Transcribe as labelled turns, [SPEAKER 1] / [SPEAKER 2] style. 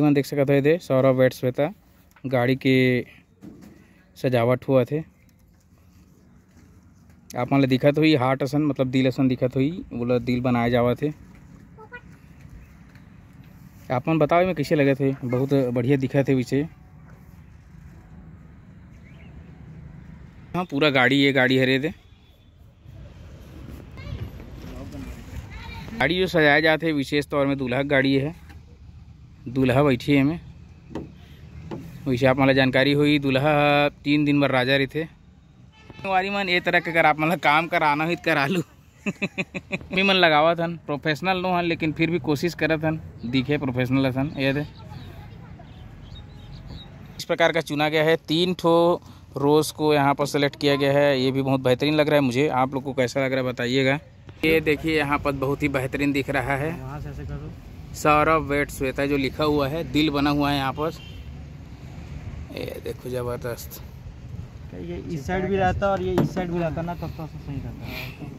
[SPEAKER 1] मन देख सकत है सौरभ वेट्स वेता गाड़ी के सजावट हुआ थे आप मन ला दिखत हुई हार्ट असन मतलब दिल असन दिखत हुई बोला दिल बनाए जावा थे आप मन बताओ में कैसे लगे थे बहुत बढ़िया दिखा थे पीछे हाँ पूरा गाड़ी ये गाड़ी हरे थे गाड़ी जो सजाया जाते विशेष तौर में दूल्हा गाड़ी है दूल्हा बैठी है मैं वैसे आप माला जानकारी हुई दूल्हा तीन दिन भर राजा रहे थे वारी मन ये तरह के अगर आप मतलब काम कराना हो तो करा लूँ मैं मन लगावा था प्रोफेशनल नो हन लेकिन फिर भी कोशिश करा थन दिखे प्रोफेशनल थन ये थे इस प्रकार का चुना गया है तीन ठो रोज़ को यहाँ पर सेलेक्ट किया गया है ये भी बहुत बेहतरीन लग रहा है मुझे आप लोग को कैसा लग रहा है बताइएगा ये देखिए यहाँ पर बहुत ही बेहतरीन दिख रहा है सारा वेट श्वेता जो लिखा हुआ है दिल बना हुआ है यहाँ पर ये देखो जबरदस्त ये इस साइड भी रहता और ये इस साइड भी रहता ना तब तो, सही रहता है